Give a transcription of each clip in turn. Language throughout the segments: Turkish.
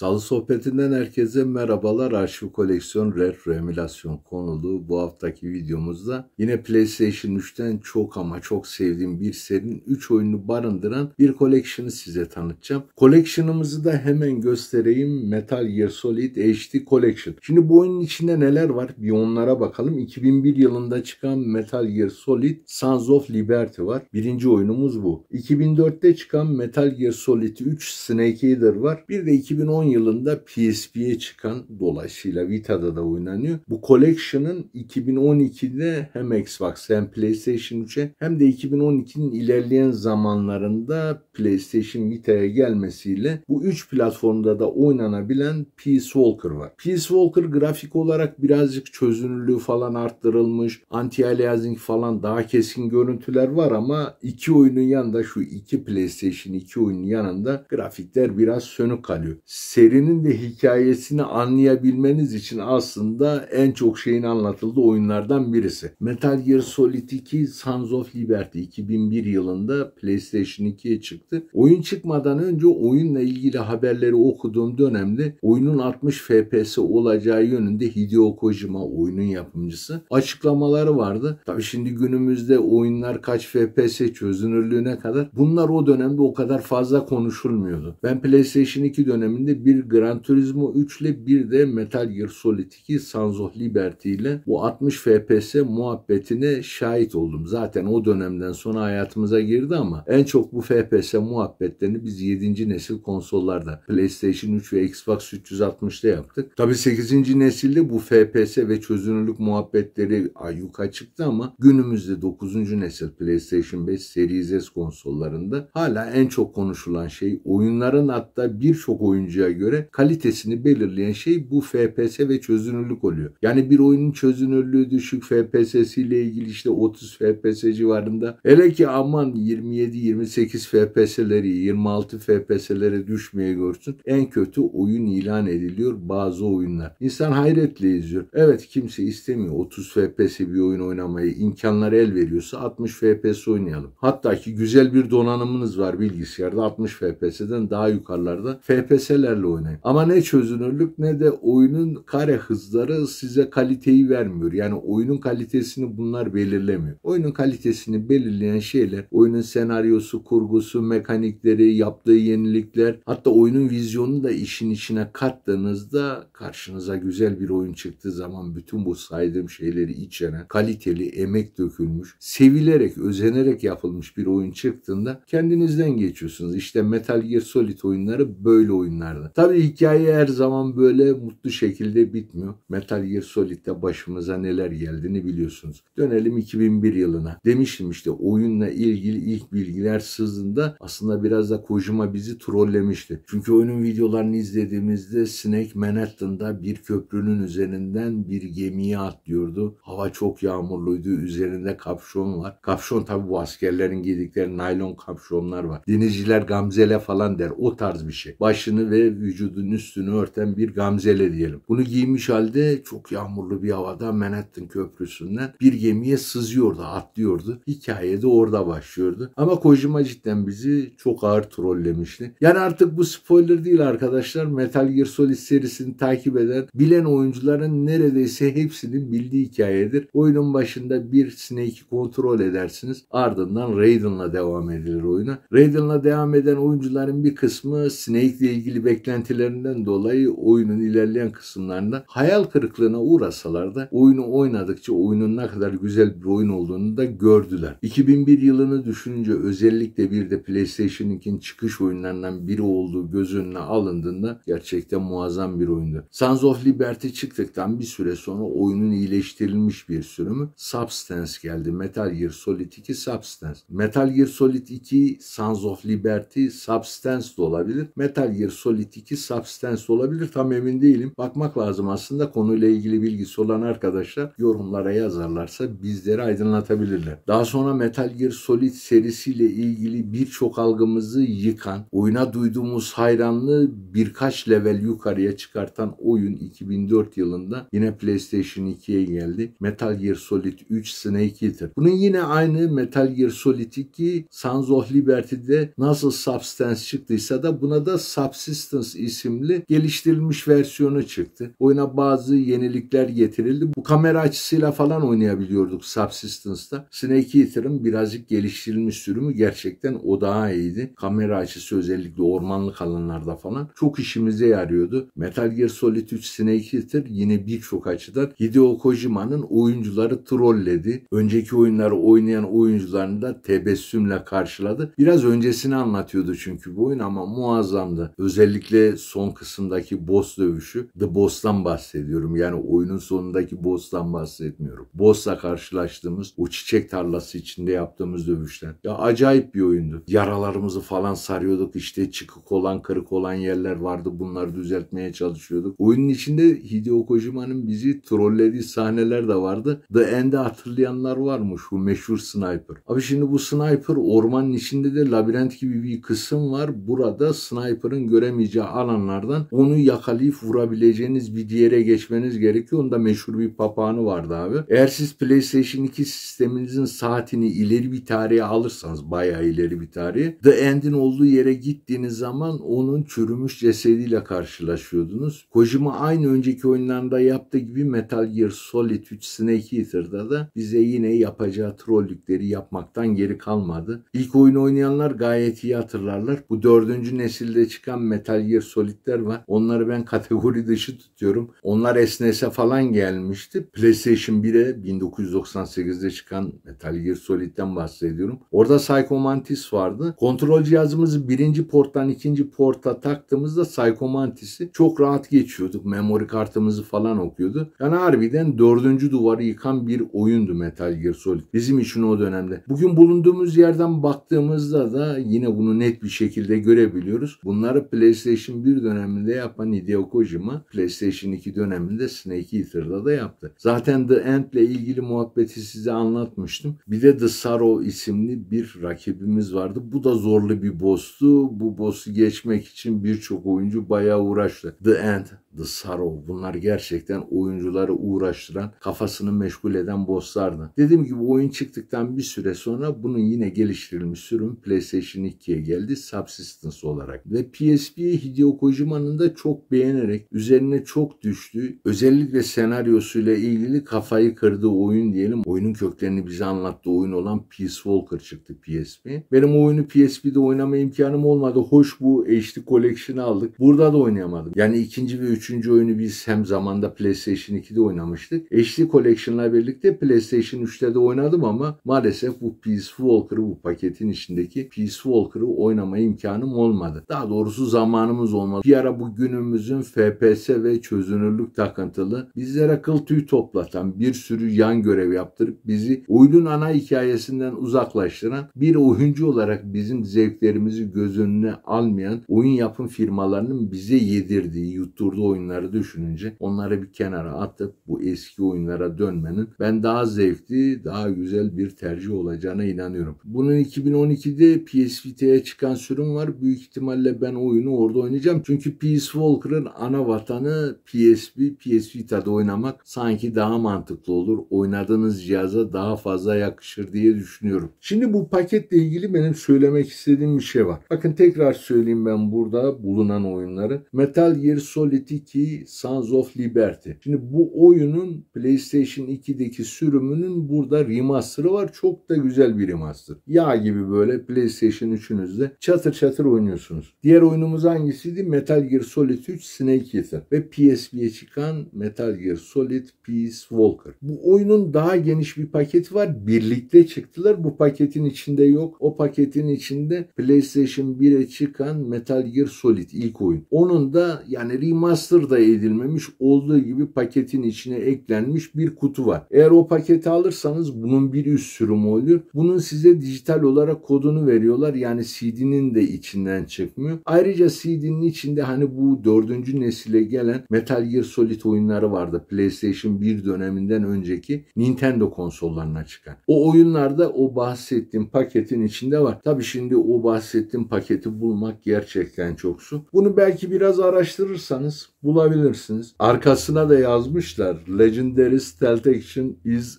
Sağlı Sohbetinden herkese merhabalar. Arşiv Koleksiyon Retro Emülasyon konulu bu haftaki videomuzda yine PlayStation 3'ten çok ama çok sevdiğim bir serinin 3 oyunu barındıran bir koleksiyonu size tanıtacağım. Koleksiyonumuzu da hemen göstereyim. Metal Gear Solid HD Collection. Şimdi bu oyunun içinde neler var bir onlara bakalım. 2001 yılında çıkan Metal Gear Solid Sons of Liberty var. Birinci oyunumuz bu. 2004'te çıkan Metal Gear Solid 3 Snake Eater var. Bir de 2010 yılında PSP'ye çıkan dolayısıyla Vita'da da oynanıyor. Bu Collection'ın 2012'de hem Xbox hem PlayStation 3'e hem de 2012'nin ilerleyen zamanlarında PlayStation Vita'ya gelmesiyle bu üç platformda da oynanabilen Peace Walker var. Peace Walker grafik olarak birazcık çözünürlüğü falan arttırılmış. Anti-aliasing falan daha keskin görüntüler var ama iki oyunun yanında şu iki PlayStation 2 oyunun yanında grafikler biraz sönük kalıyor serinin de hikayesini anlayabilmeniz için aslında en çok şeyin anlatıldığı oyunlardan birisi. Metal Gear Solid 2 Sons of Liberty 2001 yılında PlayStation 2'ye çıktı. Oyun çıkmadan önce oyunla ilgili haberleri okuduğum dönemde oyunun 60 FPS olacağı yönünde Hideo Kojima oyunun yapımcısı açıklamaları vardı. Tabii şimdi günümüzde oyunlar kaç FPS çözünürlüğüne kadar bunlar o dönemde o kadar fazla konuşulmuyordu. Ben PlayStation 2 döneminde bir Gran Turismo 3 ile bir de Metal Gear Solid 2 Sanzo Liberty ile bu 60 FPS muhabbetine şahit oldum. Zaten o dönemden sonra hayatımıza girdi ama en çok bu FPS muhabbetlerini biz 7. nesil konsollarda PlayStation 3 ve Xbox 360'da yaptık. Tabi 8. nesilde bu FPS ve çözünürlük muhabbetleri ayyuka çıktı ama günümüzde 9. nesil PlayStation 5 Series S konsollarında hala en çok konuşulan şey oyunların hatta birçok oyuncuya olacağına göre kalitesini belirleyen şey bu FPS ve çözünürlük oluyor. Yani bir oyunun çözünürlüğü düşük FPS'si ile ilgili işte 30 FPS civarında. Hele ki aman 27-28 FPS'leri 26 FPS'lere düşmeye görsün. En kötü oyun ilan ediliyor bazı oyunlar. İnsan hayretle izliyor. Evet kimse istemiyor 30 FPS bir oyun oynamayı. imkanlar el veriyorsa 60 FPS oynayalım. Hatta ki güzel bir donanımınız var bilgisayarda 60 FPS'den daha yukarılarda. FPS'lerle değerlerle oynayın. Ama ne çözünürlük ne de oyunun kare hızları size kaliteyi vermiyor. Yani oyunun kalitesini bunlar belirlemiyor. Oyunun kalitesini belirleyen şeyler oyunun senaryosu, kurgusu, mekanikleri, yaptığı yenilikler hatta oyunun vizyonunu da işin içine kattığınızda karşınıza güzel bir oyun çıktığı zaman bütün bu saydığım şeyleri içeren kaliteli, emek dökülmüş, sevilerek, özenerek yapılmış bir oyun çıktığında kendinizden geçiyorsunuz. İşte Metal Gear Solid oyunları böyle oyunlardı. Tabii hikaye her zaman böyle mutlu şekilde bitmiyor. Metal Gear Solid'de başımıza neler geldiğini biliyorsunuz. Dönelim 2001 yılına. Demiştim işte oyunla ilgili ilk bilgiler sızında aslında biraz da Kojima bizi trollemişti. Çünkü oyunun videolarını izlediğimizde Snake Manhattan'da bir köprünün üzerinden bir gemiye atlıyordu. Hava çok yağmurluydu. Üzerinde kapşon var. Kapşon tabii bu askerlerin giydikleri naylon kapşonlar var. Denizciler gamzele falan der. O tarz bir şey. Başını ve vücudun üstünü örten bir gamzele diyelim. Bunu giymiş halde çok yağmurlu bir havada Manhattan Köprüsü'nden bir gemiye sızıyordu, atlıyordu. Hikaye de orada başlıyordu. Ama Kojima cidden bizi çok ağır trollemişti. Yani artık bu spoiler değil arkadaşlar. Metal Gear Solid serisini takip eden, bilen oyuncuların neredeyse hepsinin bildiği hikayedir. Oyunun başında bir Snake'i kontrol edersiniz. Ardından Raiden'la devam edilir oyuna. Raiden'la devam eden oyuncuların bir kısmı Snake ile ilgili beklentileri beklentilerinden dolayı oyunun ilerleyen kısımlarında hayal kırıklığına uğrasalar da oyunu oynadıkça oyunun ne kadar güzel bir oyun olduğunu da gördüler. 2001 yılını düşününce özellikle bir de PlayStation çıkış oyunlarından biri olduğu göz önüne alındığında gerçekten muazzam bir oyundu. Sons of Liberty çıktıktan bir süre sonra oyunun iyileştirilmiş bir sürümü Substance geldi. Metal Gear Solid 2 Substance. Metal Gear Solid 2, Sons of Liberty, Substance da olabilir. Metal Gear Solid hakiki substance olabilir tam emin değilim. Bakmak lazım aslında konuyla ilgili bilgisi olan arkadaşlar yorumlara yazarlarsa bizleri aydınlatabilirler. Daha sonra Metal Gear Solid serisiyle ilgili birçok algımızı yıkan, oyuna duyduğumuz hayranlığı birkaç level yukarıya çıkartan oyun 2004 yılında yine PlayStation 2'ye geldi. Metal Gear Solid 3 Snake Eater. Bunun yine aynı Metal Gear Solid 2 Sons of Liberty'de nasıl Substance çıktıysa da buna da Subsistence Wars isimli geliştirilmiş versiyonu çıktı. Oyuna bazı yenilikler getirildi. Bu kamera açısıyla falan oynayabiliyorduk Subsistence'da. Snake Eater'ın birazcık geliştirilmiş sürümü gerçekten o daha iyiydi. Kamera açısı özellikle ormanlık alanlarda falan çok işimize yarıyordu. Metal Gear Solid 3 Snake Eater yine birçok açıdan Hideo Kojima'nın oyuncuları trolledi. Önceki oyunları oynayan oyuncularını da tebessümle karşıladı. Biraz öncesini anlatıyordu çünkü bu oyun ama muazzamdı. Özellikle özellikle son kısımdaki boss dövüşü The Boss'tan bahsediyorum. Yani oyunun sonundaki boss'tan bahsetmiyorum. Boss'la karşılaştığımız o çiçek tarlası içinde yaptığımız dövüşten. Ya acayip bir oyundu. Yaralarımızı falan sarıyorduk. İşte çıkık olan kırık olan yerler vardı. Bunları düzeltmeye çalışıyorduk. Oyunun içinde Hideo Kojima'nın bizi trollediği sahneler de vardı. The End'i hatırlayanlar varmış. Bu meşhur sniper. Abi şimdi bu sniper ormanın içinde de labirent gibi bir kısım var. Burada sniper'ın göremeyeceği vuramayacağı alanlardan onu yakalayıp vurabileceğiniz bir diğere geçmeniz gerekiyor. Onda meşhur bir papağanı vardı abi. Eğer siz PlayStation 2 sisteminizin saatini ileri bir tarihe alırsanız bayağı ileri bir tarihe The End'in olduğu yere gittiğiniz zaman onun çürümüş cesediyle karşılaşıyordunuz. Kojima aynı önceki oyunlarında yaptığı gibi Metal Gear Solid 3 Snake Eater'da da bize yine yapacağı trollükleri yapmaktan geri kalmadı. İlk oyunu oynayanlar gayet iyi hatırlarlar. Bu dördüncü nesilde çıkan Metal yer solitler var. Onları ben kategori dışı tutuyorum. Onlar SNES'e falan gelmişti. PlayStation 1'e 1998'de çıkan Metal Gear Solid'den bahsediyorum. Orada Psycho Mantis vardı. Kontrol cihazımızı birinci porttan ikinci porta taktığımızda Psycho Mantis'i çok rahat geçiyorduk. Memory kartımızı falan okuyordu. Yani harbiden dördüncü duvarı yıkan bir oyundu Metal Gear Solid. Bizim için o dönemde. Bugün bulunduğumuz yerden baktığımızda da yine bunu net bir şekilde görebiliyoruz. Bunları PlayStation PlayStation 1 döneminde yapan Hideo Kojima PlayStation 2 döneminde Snake Eater'da da yaptı. Zaten The End ile ilgili muhabbeti size anlatmıştım. Bir de The Sorrow isimli bir rakibimiz vardı. Bu da zorlu bir boss'tu. Bu boss'u geçmek için birçok oyuncu bayağı uğraştı. The End The Sarov bunlar gerçekten oyuncuları uğraştıran, kafasını meşgul eden bosslardı. Dediğim gibi oyun çıktıktan bir süre sonra bunun yine geliştirilmiş sürüm PlayStation 2'ye geldi Subsistence olarak. Ve PSP'yi Hideo Kojima'nın da çok beğenerek üzerine çok düştü, özellikle senaryosuyla ilgili kafayı kırdığı oyun diyelim. Oyunun köklerini bize anlattığı oyun olan Peace Walker çıktı PSP. Benim oyunu PSP'de oynama imkanım olmadı. Hoş bu HD Collection'ı aldık. Burada da oynayamadım. Yani ikinci ve üçüncü oyunu biz hem zamanda PlayStation 2'de oynamıştık. Eşli Collection'la birlikte PlayStation 3'te de oynadım ama maalesef bu Peace Walker'ı bu paketin içindeki Peace Walker'ı oynama imkanım olmadı. Daha doğrusu zamanımız olmadı. Bir ara bu günümüzün FPS ve çözünürlük takıntılı bizlere kıl tüy toplatan bir sürü yan görev yaptırıp bizi oyunun ana hikayesinden uzaklaştıran bir oyuncu olarak bizim zevklerimizi göz önüne almayan oyun yapım firmalarının bize yedirdiği, yutturduğu oyunları düşününce onları bir kenara atıp bu eski oyunlara dönmenin ben daha zevkli, daha güzel bir tercih olacağına inanıyorum. Bunun 2012'de PS Vita'ya çıkan sürüm var. Büyük ihtimalle ben oyunu orada oynayacağım. Çünkü PS Walker'ın ana vatanı PSP, PS Vita'da oynamak sanki daha mantıklı olur. Oynadığınız cihaza daha fazla yakışır diye düşünüyorum. Şimdi bu paketle ilgili benim söylemek istediğim bir şey var. Bakın tekrar söyleyeyim ben burada bulunan oyunları. Metal Gear Solid 2 Sons of Liberty. Şimdi bu oyunun PlayStation 2'deki sürümünün burada remaster'ı var. Çok da güzel bir remaster. Yağ gibi böyle PlayStation 3'ünüzde çatır çatır oynuyorsunuz. Diğer oyunumuz hangisiydi? Metal Gear Solid 3 Snake Eater ve PSP'ye çıkan Metal Gear Solid Peace Walker. Bu oyunun daha geniş bir paketi var. Birlikte çıktılar. Bu paketin içinde yok. O paketin içinde PlayStation 1'e çıkan Metal Gear Solid ilk oyun. Onun da yani remaster hasır da edilmemiş olduğu gibi paketin içine eklenmiş bir kutu var. Eğer o paketi alırsanız bunun bir üst sürümü oluyor. Bunun size dijital olarak kodunu veriyorlar. Yani CD'nin de içinden çıkmıyor. Ayrıca CD'nin içinde hani bu dördüncü nesile gelen Metal Gear Solid oyunları vardı. PlayStation 1 döneminden önceki Nintendo konsollarına çıkan. O oyunlarda o bahsettiğim paketin içinde var. Tabi şimdi o bahsettiğim paketi bulmak gerçekten çok su. Bunu belki biraz araştırırsanız bulabilirsiniz. Arkasına da yazmışlar Legendary Stealth Action is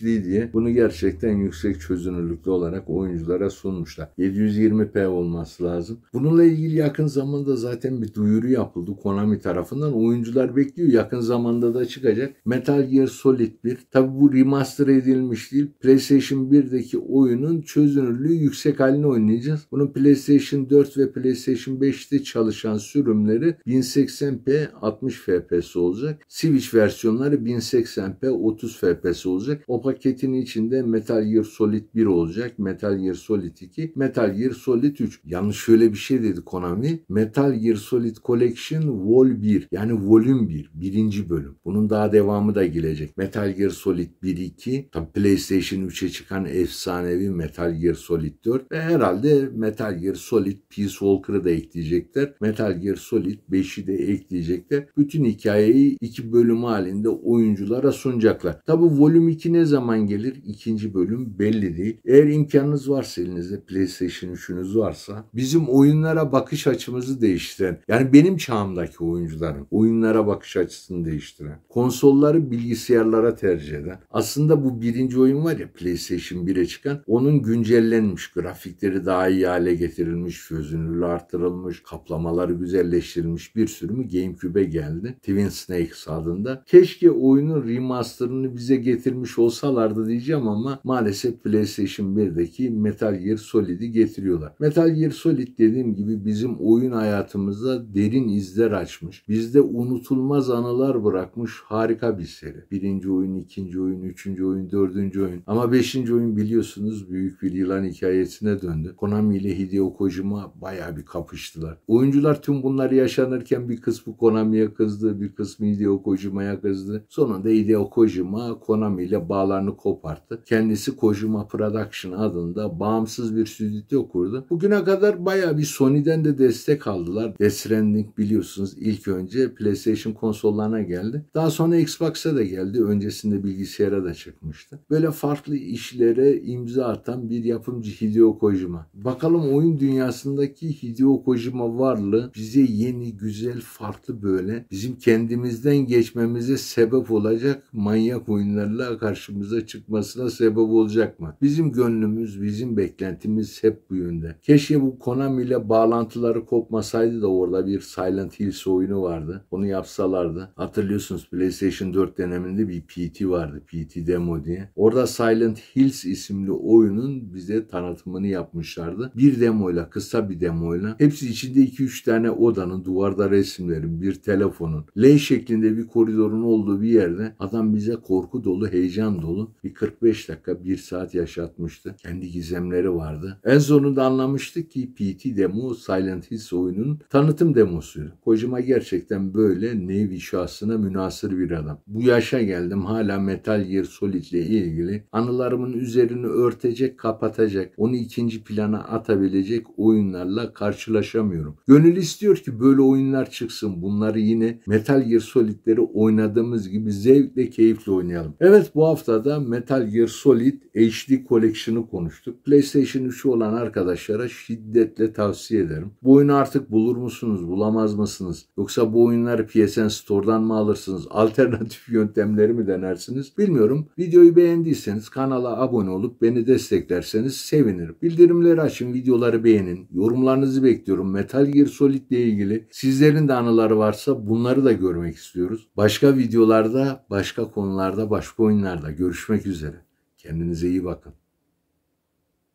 HD diye. Bunu gerçekten yüksek çözünürlüklü olarak oyunculara sunmuşlar. 720p olması lazım. Bununla ilgili yakın zamanda zaten bir duyuru yapıldı Konami tarafından. Oyuncular bekliyor. Yakın zamanda da çıkacak. Metal Gear Solid 1. Tabi bu remaster edilmiş değil. PlayStation 1'deki oyunun çözünürlüğü yüksek halini oynayacağız. Bunun PlayStation 4 ve PlayStation 5'te çalışan sürümleri 1080p 60 FPS olacak. Switch versiyonları 1080p 30 FPS olacak. O paketin içinde Metal Gear Solid 1 olacak, Metal Gear Solid 2, Metal Gear Solid 3. Yalnız şöyle bir şey dedi Konami. Metal Gear Solid Collection Vol 1 yani Volüm 1 birinci bölüm. Bunun daha devamı da gelecek. Metal Gear Solid 1 2 tabi PlayStation 3'e çıkan efsanevi Metal Gear Solid 4 ve herhalde Metal Gear Solid Peace Walker'ı da ekleyecekler. Metal Gear Solid 5'i de ekleyecekler gelecekte. Bütün hikayeyi iki bölüm halinde oyunculara sunacaklar. Tabi volüm 2 ne zaman gelir? İkinci bölüm belli değil. Eğer imkanınız varsa elinizde PlayStation 3'ünüz varsa bizim oyunlara bakış açımızı değiştiren yani benim çağımdaki oyuncuların oyunlara bakış açısını değiştiren konsolları bilgisayarlara tercih eden aslında bu birinci oyun var ya PlayStation 1'e çıkan onun güncellenmiş grafikleri daha iyi hale getirilmiş çözünürlüğü artırılmış, kaplamaları güzelleştirilmiş bir sürü sürümü Game Kübe geldi. Twin Snakes adında. Keşke oyunun remasterını bize getirmiş olsalardı diyeceğim ama maalesef PlayStation 1'deki Metal Gear Solid'i getiriyorlar. Metal Gear Solid dediğim gibi bizim oyun hayatımızda derin izler açmış. Bizde unutulmaz anılar bırakmış harika bir seri. Birinci oyun, ikinci oyun, üçüncü oyun, dördüncü oyun. Ama beşinci oyun biliyorsunuz büyük bir yılan hikayesine döndü. Konami ile Hideo Kojima baya bir kapıştılar. Oyuncular tüm bunları yaşanırken bir kısmı Konami'ye kızdı, bir kısmı Hideo Kojima'ya kızdı. Sonunda Hideo Kojima Konami ile bağlarını koparttı. Kendisi Kojima Production adında bağımsız bir stüdyo kurdu. Bugüne kadar bayağı bir Sony'den de destek aldılar. Death Stranding biliyorsunuz ilk önce PlayStation konsollarına geldi. Daha sonra Xbox'a da geldi. Öncesinde bilgisayara da çıkmıştı. Böyle farklı işlere imza atan bir yapımcı Hideo Kojima. Bakalım oyun dünyasındaki Hideo Kojima varlığı bize yeni, güzel, farklı böyle bizim kendimizden geçmemize sebep olacak manyak oyunlarla karşımıza çıkmasına sebep olacak mı? Bizim gönlümüz, bizim beklentimiz hep bu yönde. Keşke bu Konami ile bağlantıları kopmasaydı da orada bir Silent Hills oyunu vardı. Onu yapsalardı. Hatırlıyorsunuz PlayStation 4 döneminde bir PT vardı. PT Demo diye. Orada Silent Hills isimli oyunun bize tanıtımını yapmışlardı. Bir demoyla, kısa bir demoyla. Hepsi içinde 2-3 tane odanın duvarda resimlerin, bir bir telefonun, L şeklinde bir koridorun olduğu bir yerde adam bize korku dolu, heyecan dolu bir 45 dakika, bir saat yaşatmıştı. Kendi gizemleri vardı. En sonunda anlamıştık ki PT demo Silent Hills oyunun tanıtım demosuydu. Kojima gerçekten böyle nevi şahsına münasır bir adam. Bu yaşa geldim hala Metal Gear Solid ile ilgili anılarımın üzerini örtecek, kapatacak, onu ikinci plana atabilecek oyunlarla karşılaşamıyorum. Gönül istiyor ki böyle oyunlar çıksın. Bu bunları yine Metal Gear Solid'leri oynadığımız gibi zevkle, keyifle oynayalım. Evet bu haftada Metal Gear Solid HD Collection'ı konuştuk. PlayStation 3'ü olan arkadaşlara şiddetle tavsiye ederim. Bu oyunu artık bulur musunuz, bulamaz mısınız? Yoksa bu oyunları PSN Store'dan mı alırsınız? Alternatif yöntemleri mi denersiniz? Bilmiyorum. Videoyu beğendiyseniz kanala abone olup beni desteklerseniz sevinirim. Bildirimleri açın, videoları beğenin. Yorumlarınızı bekliyorum. Metal Gear Solid ile ilgili sizlerin de anıları varsa bunları da görmek istiyoruz. Başka videolarda, başka konularda, başka oyunlarda görüşmek üzere. Kendinize iyi bakın.